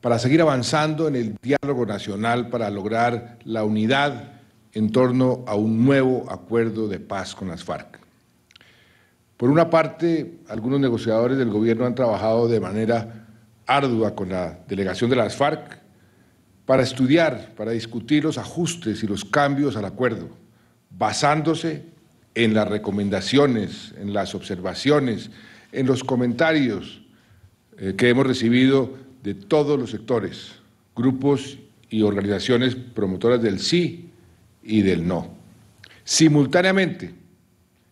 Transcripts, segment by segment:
para seguir avanzando en el diálogo nacional para lograr la unidad en torno a un nuevo acuerdo de paz con las FARC. Por una parte, algunos negociadores del gobierno han trabajado de manera ardua con la delegación de las FARC para estudiar, para discutir los ajustes y los cambios al acuerdo, basándose en las recomendaciones, en las observaciones, en los comentarios eh, que hemos recibido de todos los sectores, grupos y organizaciones promotoras del sí y del no. Simultáneamente,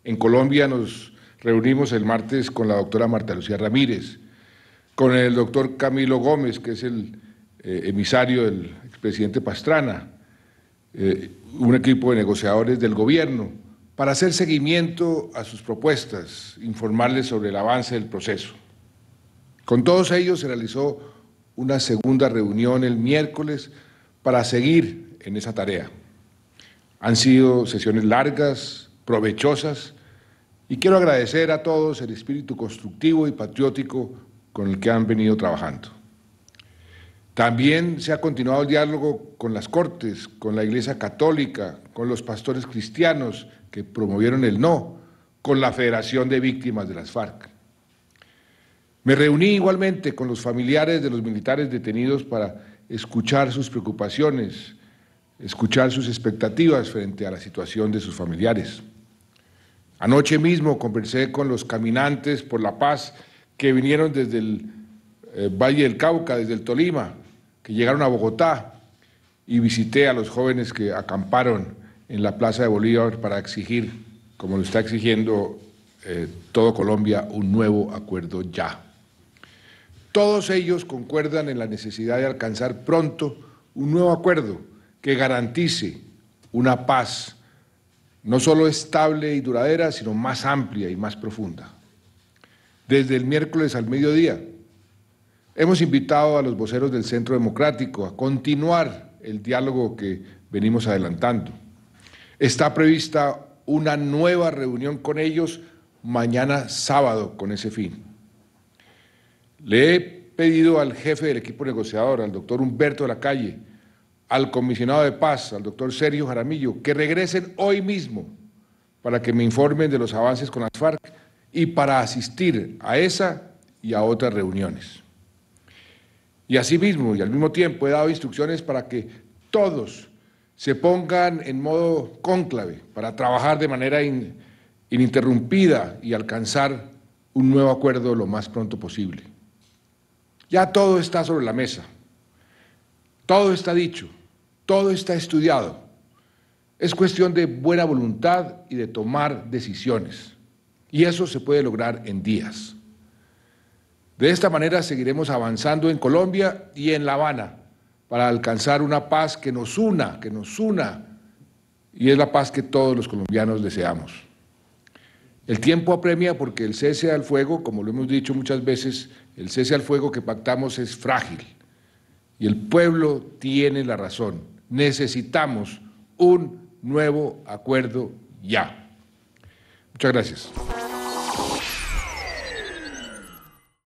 en Colombia nos reunimos el martes con la doctora Marta Lucía Ramírez, con el doctor Camilo Gómez, que es el eh, emisario del expresidente Pastrana, eh, un equipo de negociadores del gobierno, para hacer seguimiento a sus propuestas, informarles sobre el avance del proceso. Con todos ellos se realizó una segunda reunión el miércoles para seguir en esa tarea. Han sido sesiones largas, provechosas, y quiero agradecer a todos el espíritu constructivo y patriótico con el que han venido trabajando. También se ha continuado el diálogo con las Cortes, con la Iglesia Católica, con los pastores cristianos que promovieron el no, con la Federación de Víctimas de las FARC. Me reuní igualmente con los familiares de los militares detenidos para escuchar sus preocupaciones, escuchar sus expectativas frente a la situación de sus familiares. Anoche mismo conversé con los caminantes por la paz que vinieron desde el eh, Valle del Cauca, desde el Tolima, que llegaron a Bogotá y visité a los jóvenes que acamparon en la Plaza de Bolívar para exigir, como lo está exigiendo eh, todo Colombia, un nuevo acuerdo ya. Todos ellos concuerdan en la necesidad de alcanzar pronto un nuevo acuerdo que garantice una paz no solo estable y duradera, sino más amplia y más profunda. Desde el miércoles al mediodía, hemos invitado a los voceros del Centro Democrático a continuar el diálogo que venimos adelantando. Está prevista una nueva reunión con ellos mañana sábado con ese fin. Le he pedido al jefe del equipo negociador, al doctor Humberto de la Calle, al comisionado de paz, al doctor Sergio Jaramillo, que regresen hoy mismo para que me informen de los avances con las FARC y para asistir a esa y a otras reuniones. Y asimismo, y al mismo tiempo, he dado instrucciones para que todos se pongan en modo cónclave para trabajar de manera ininterrumpida y alcanzar un nuevo acuerdo lo más pronto posible. Ya todo está sobre la mesa. Todo está dicho. Todo está estudiado. Es cuestión de buena voluntad y de tomar decisiones. Y eso se puede lograr en días. De esta manera seguiremos avanzando en Colombia y en La Habana para alcanzar una paz que nos una, que nos una, y es la paz que todos los colombianos deseamos. El tiempo apremia porque el cese al fuego, como lo hemos dicho muchas veces, el cese al fuego que pactamos es frágil y el pueblo tiene la razón. Necesitamos un nuevo acuerdo ya. Muchas gracias.